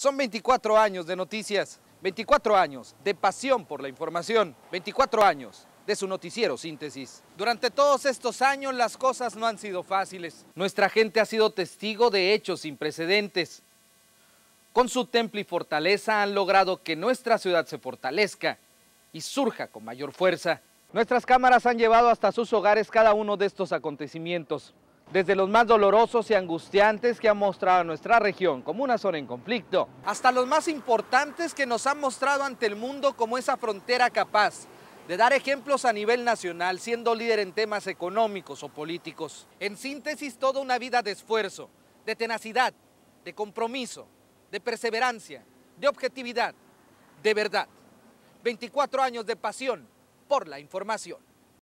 Son 24 años de noticias, 24 años de pasión por la información, 24 años de su noticiero síntesis. Durante todos estos años las cosas no han sido fáciles. Nuestra gente ha sido testigo de hechos sin precedentes. Con su templo y fortaleza han logrado que nuestra ciudad se fortalezca y surja con mayor fuerza. Nuestras cámaras han llevado hasta sus hogares cada uno de estos acontecimientos desde los más dolorosos y angustiantes que ha mostrado nuestra región como una zona en conflicto, hasta los más importantes que nos han mostrado ante el mundo como esa frontera capaz de dar ejemplos a nivel nacional, siendo líder en temas económicos o políticos. En síntesis, toda una vida de esfuerzo, de tenacidad, de compromiso, de perseverancia, de objetividad, de verdad. 24 años de pasión por la información.